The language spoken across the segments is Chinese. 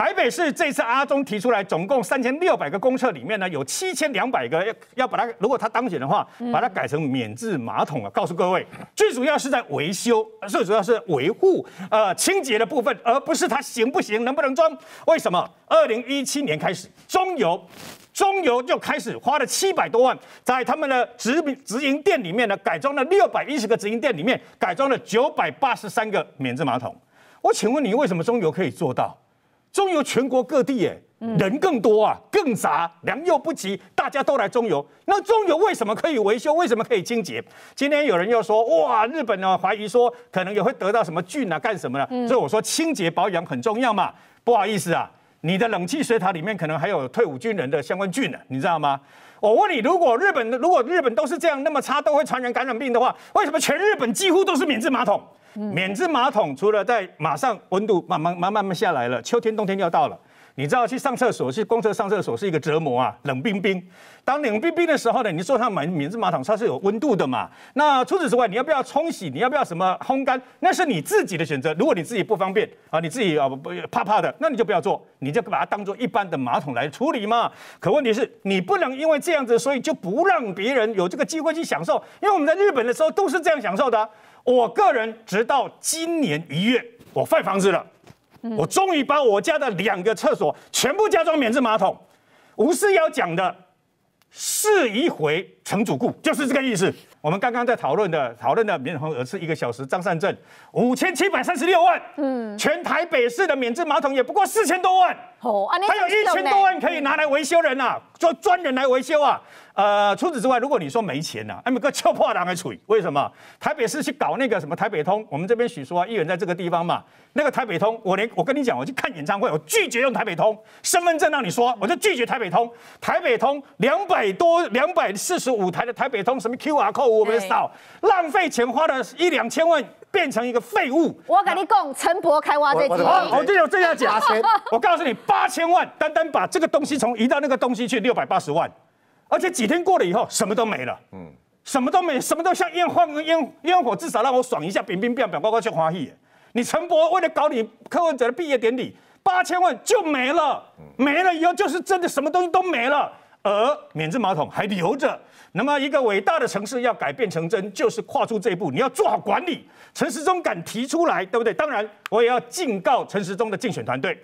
台北市这次阿中提出来，总共三千六百个公厕里面呢，有七千两百个要要把它，如果他当选的话，把它改成免治马桶啊！告诉各位，最主要是在维修，最主要是维护呃清洁的部分，而不是它行不行，能不能装？为什么？二零一七年开始，中油中油就开始花了七百多万，在他们的直直营店里面呢，改装了六百一十个直营店里面改装了九百八十三个免治马桶。我请问你，为什么中油可以做到？中游全国各地，耶，人更多啊，更杂，良莠不齐，大家都来中游。那中游为什么可以维修？为什么可以清洁？今天有人又说，哇，日本呢怀疑说，可能也会得到什么菌啊，干什么呢？所以我说，清洁保养很重要嘛。不好意思啊，你的冷气水塔里面可能还有退伍军人的相关菌呢，你知道吗？我问你，如果日本，如果日本都是这样那么差，都会传染感染病的话，为什么全日本几乎都是免治马桶？免治马桶除了在马上温度慢慢慢慢慢下来了，秋天冬天就要到了，你知道去上厕所去公厕上厕所是一个折磨啊，冷冰冰。当冷冰冰的时候呢，你说上买免治马桶，它是有温度的嘛？那除此之外，你要不要冲洗？你要不要什么烘干？那是你自己的选择。如果你自己不方便啊，你自己啊不怕怕的，那你就不要做，你就把它当做一般的马桶来处理嘛。可问题是你不能因为这样子，所以就不让别人有这个机会去享受，因为我们在日本的时候都是这样享受的。我个人直到今年一月，我换房子了，我终于把我家的两个厕所全部加装免治马桶。吴思耀讲的是一回城主顾，就是这个意思。我们刚刚在讨论的，讨论的面红耳是一个小时，张善政五千七百三十六万，嗯，全台北市的免治马桶也不过四千多万，哦，他有一千多万可以拿来维修人啊，做专人来维修啊，呃，除此之外，如果你说没钱呐，阿米个就破党来吹，为什么？台北市去搞那个什么台北通，我们这边许淑啊，议员在这个地方嘛，那个台北通，我连我跟你讲，我去看演唱会，我拒绝用台北通，身份证让你说，我就拒绝台北通，台北通两百多两百四十五台的台北通，什么 QR code。我们少浪费钱花了一两千万，变成一个废物。我跟你讲，陈伯开挖掘机，我就有这样假钱。我告诉你，八千万，单单把这个东西从移到那个东西去，六百八十万，而且几天过了以后，什么都没了。嗯，什么都没，什么都像烟，换个烟烟火，至少让我爽一下。冰冰变，乖乖去花艺。你陈伯为了搞你柯文哲的毕业典礼，八千万就没了，没了以后就是真的什么东西都没了。而免治马桶还留着，那么一个伟大的城市要改变成真，就是跨出这一步。你要做好管理。陈时中敢提出来，对不对？当然，我也要警告陈时中的竞选团队，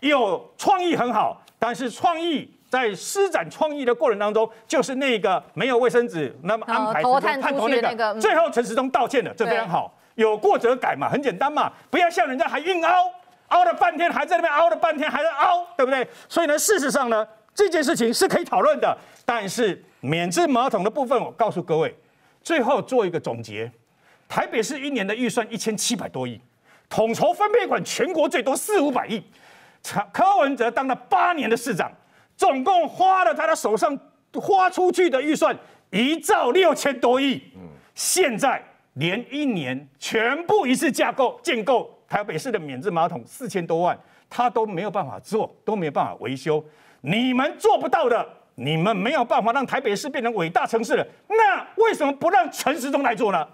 有创意很好，但是创意在施展创意的过程当中，就是那个没有卫生纸，那么安排就探头那个。最后陈时中道歉了，这非常好，有过则改嘛，很简单嘛，不要像人家还硬凹，凹了半天，还在那边凹了半天，还在凹，对不对？所以呢，事实上呢。这件事情是可以讨论的，但是免治马桶的部分，我告诉各位，最后做一个总结：台北市一年的预算一千七百多亿，统筹分配款全国最多四五百亿。柯文哲当了八年的市长，总共花了他的手上花出去的预算一兆六千多亿。嗯，现在连一年全部一次架构建构台北市的免治马桶四千多万，他都没有办法做，都没有办法维修。你们做不到的，你们没有办法让台北市变成伟大城市，那为什么不让陈时中来做呢？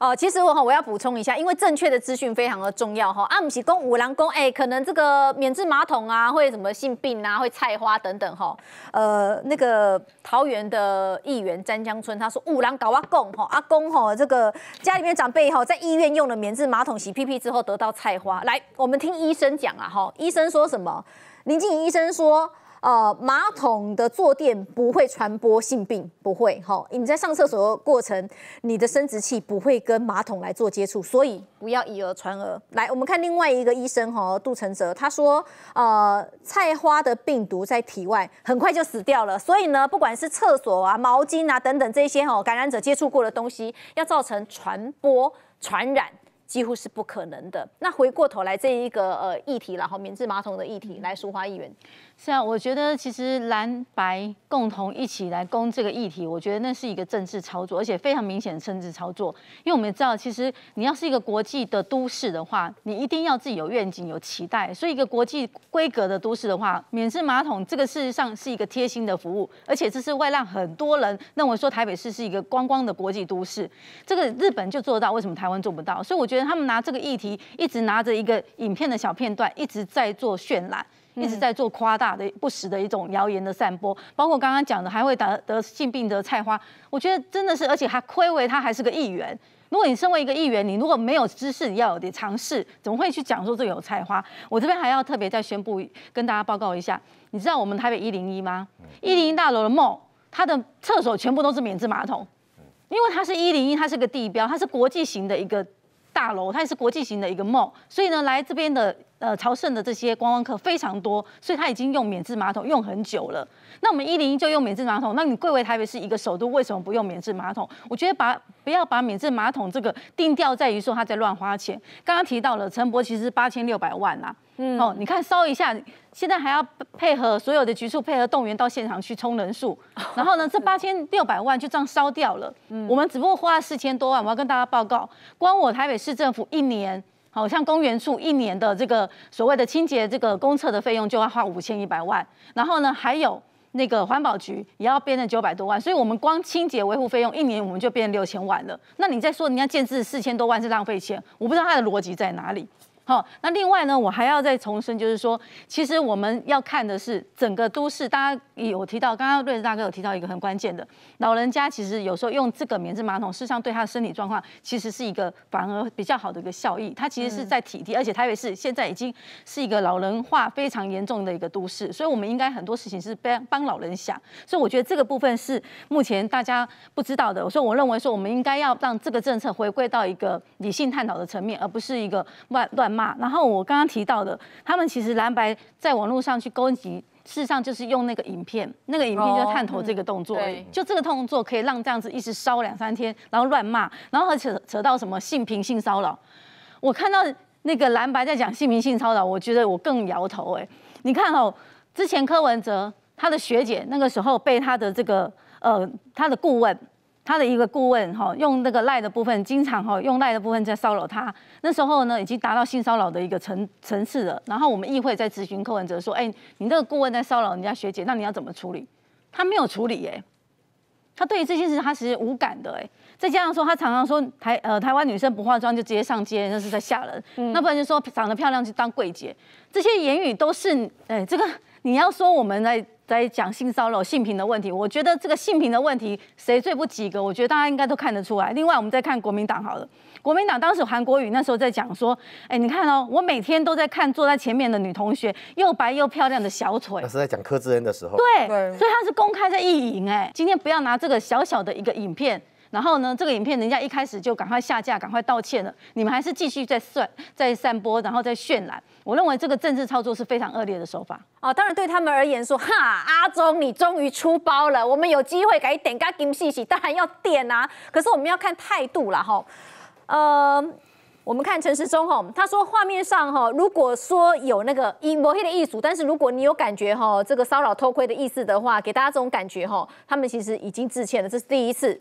哦，其实我哈我要补充一下，因为正确的资讯非常的重要哈。阿姆西公五郎公，哎，可能这个免治马桶啊，会什么性病啊，会菜花等等哈。呃，那个桃园的议员詹江春他说，五郎搞阿公哈，阿公哈，这个家里面长辈哈，在医院用了免治马桶洗屁屁之后得到菜花。来，我们听医生讲啊哈，医生说什么？林静怡医生说。呃，马桶的坐垫不会传播性病，不会。哈，你在上厕所过程，你的生殖器不会跟马桶来做接触，所以不要以讹传讹。来，我们看另外一个医生哈，杜承泽，他说，呃，菜花的病毒在体外很快就死掉了，所以呢，不管是厕所啊、毛巾啊等等这些哦，感染者接触过的东西，要造成传播传染。几乎是不可能的。那回过头来，这一个呃议题，然后免治马桶的议题，来抒发议员。是啊，我觉得其实蓝白共同一起来攻这个议题，我觉得那是一个政治操作，而且非常明显的政治操作。因为我们知道，其实你要是一个国际的都市的话，你一定要自己有愿景、有期待。所以一个国际规格的都市的话，免治马桶这个事实上是一个贴心的服务，而且这是外让很多人认为说台北市是一个观光的国际都市。这个日本就做得到，为什么台湾做不到？所以我觉得。他们拿这个议题一直拿着一个影片的小片段，一直在做渲染，一直在做夸大的不实的一种谣言的散播。包括刚刚讲的还会得得性病的菜花，我觉得真的是，而且还亏为他还是个议员。如果你身为一个议员，你如果没有知识，你要有点尝试，怎么会去讲说这有菜花？我这边还要特别再宣布跟大家报告一下，你知道我们台北一零一吗？一零一大楼的帽，它的厕所全部都是免治马桶，因为它是一零一，它是个地标，它是国际型的一个。大楼，它也是国际型的一个貌，所以呢，来这边的。呃，朝圣的这些观光客非常多，所以他已经用免治马桶用很久了。那我们一零一就用免治马桶，那你贵为台北市一个首都，为什么不用免治马桶？我觉得把不要把免治马桶这个定调在于说他在乱花钱。刚刚提到了陈博，其实八千六百万啦。哦，你看烧一下，现在还要配合所有的局处配合动员到现场去充人数，然后呢，这八千六百万就这样烧掉了。我们只不过花了四千多万，我要跟大家报告，光我台北市政府一年。好像公园处一年的这个所谓的清洁这个公厕的费用就要花五千一百万，然后呢，还有那个环保局也要变成九百多万，所以我们光清洁维护费用一年我们就变六千万了。那你再说你要建制四千多万是浪费钱，我不知道他的逻辑在哪里。好，那另外呢，我还要再重申，就是说，其实我们要看的是整个都市。大家有提到，刚刚瑞士大哥有提到一个很关键的，老人家其实有时候用这个免治马桶，事实上对他的身体状况其实是一个反而比较好的一个效益。他其实是在体贴，而且台北是现在已经是一个老人化非常严重的一个都市，所以我们应该很多事情是帮帮老人想。所以我觉得这个部分是目前大家不知道的。所以我认为说，我们应该要让这个政策回归到一个理性探讨的层面，而不是一个乱乱。骂。然后我刚刚提到的，他们其实蓝白在网络上去攻击，事实上就是用那个影片，那个影片就探头这个动作，就这个动作可以让这样子一直烧两三天，然后乱骂，然后还扯扯到什么性平性骚扰。我看到那个蓝白在讲性平性骚扰，我觉得我更摇头哎。你看哦，之前柯文哲他的学姐那个时候被他的这个呃他的顾问。他的一个顾问哈，用那个赖的部分，经常哈用赖的部分在骚扰他。那时候呢，已经达到性骚扰的一个层层次了。然后我们议会，在咨询柯文哲说：“哎，你这个顾问在骚扰人家学姐，那你要怎么处理？”他没有处理耶，他对于这件事，他其实无感的哎。再加上说，他常常说台呃台湾女生不化妆就直接上街，那是在吓人；那不然就说长得漂亮就当柜姐，这些言语都是哎，这个你要说我们在。在讲性骚扰、性平的问题，我觉得这个性平的问题谁最不及格？我觉得大家应该都看得出来。另外，我们再看国民党好了，国民党当时韩国语那时候在讲说：“哎，你看哦，我每天都在看坐在前面的女同学又白又漂亮的小腿。”那是在讲柯志恩的时候。对，所以他是公开在意淫。哎，今天不要拿这个小小的一个影片。然后呢，这个影片人家一开始就赶快下架，赶快道歉了。你们还是继续在散在散播，然后再渲染。我认为这个政治操作是非常恶劣的手法。啊，当然对他们而言说，哈，阿中你终于出包了，我们有机会可以点个金星星，当然要点啊。可是我们要看态度了哈。呃，我们看陈时中吼，他说画面上哈，如果说有那个一抹黑的意思，但是如果你有感觉吼，这个骚扰偷窥的意思的话，给大家这种感觉吼，他们其实已经致歉了，这是第一次。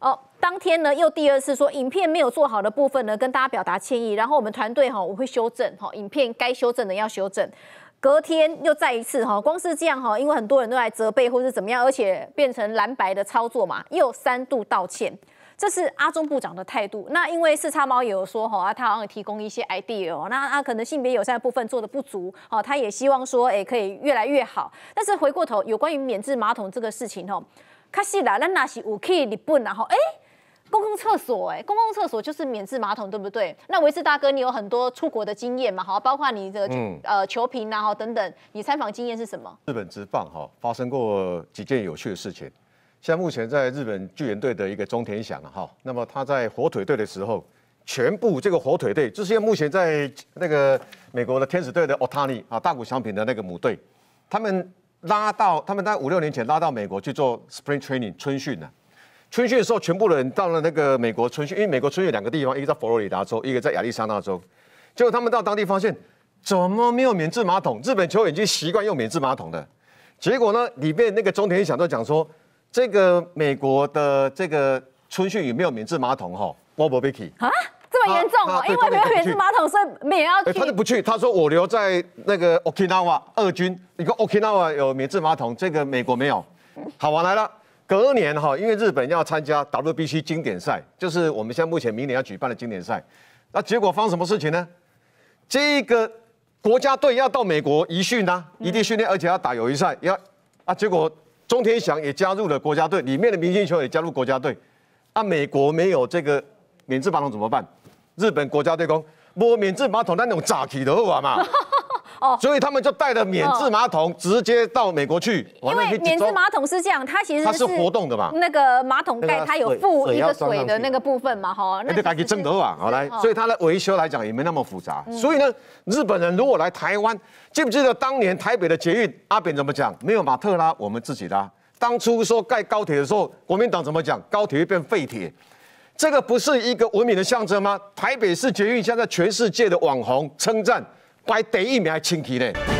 哦，当天呢又第二次说影片没有做好的部分呢，跟大家表达歉意。然后我们团队哈，我会修正哈，影片该修正的要修正。隔天又再一次哈，光是这样哈，因为很多人都在责备或是怎么样，而且变成蓝白的操作嘛，又三度道歉。这是阿中部长的态度。那因为四叉猫也有说哈，啊，他好像提供一些 idea，那他可能性别友善的部分做的不足，好，他也希望说，哎，可以越来越好。但是回过头，有关于免治马桶这个事情哈，可是啦，那那是有去日本然后哎，公共厕所哎，公共厕所就是免治马桶对不对？那维斯大哥，你有很多出国的经验嘛，好，包括你的呃球评然后等等，你参访经验是什么？日本之棒哈，发生过几件有趣的事情，像目前在日本巨人队的一个中田翔哈，那么他在火腿队的时候，全部这个火腿队，就是目前在那个美国的天使队的奥塔尼啊，大谷翔平的那个母队，他们。拉到他们在五六年前拉到美国去做 spring training 春训呢，春训的时候全部人到了那个美国春训，因为美国春训两个地方，一个在佛罗里达州，一个在亚利桑那州。结果他们到当地发现，怎么没有免治马桶？日本球员已经习惯用免治马桶的。结果呢，里面那个中田响都讲说，这个美国的这个春训有没有免治马桶？哈 b o b u k i 啊？这么严重哦，因为没有免治马桶，所以免要。他就不去，他说我留在那个 Okinawa 二军。你看 Okinawa 有免治马桶，这个美国没有。好，我来了。隔年哈，因为日本要参加 WBC 经典赛，就是我们现在目前明年要举办的经典赛。那结果发生什么事情呢？这个国家队要到美国一训啊，一地训练，而且要打友谊赛，要啊。结果中天祥也加入了国家队，里面的明星球也加入国家队。啊，美国没有这个免治马桶怎么办？日本国家提公摸免治马桶那种炸体的话嘛，所以他们就带着免治马桶直接到美国去。因为免治马桶是这样，它其实是它是活动的嘛，那个马桶盖它有附一个水的那个部分嘛，哈，那就赶紧正的啊，好来，所以它的维修来讲也没那么复杂。所以呢，日本人如果来台湾，记不记得当年台北的捷运阿扁怎么讲？没有马特拉，我们自己拉。当初说盖高铁的时候，国民党怎么讲？高铁变废铁。这个不是一个文明的象征吗？台北市捷运现在全世界的网红称赞，day 一秒还轻提呢。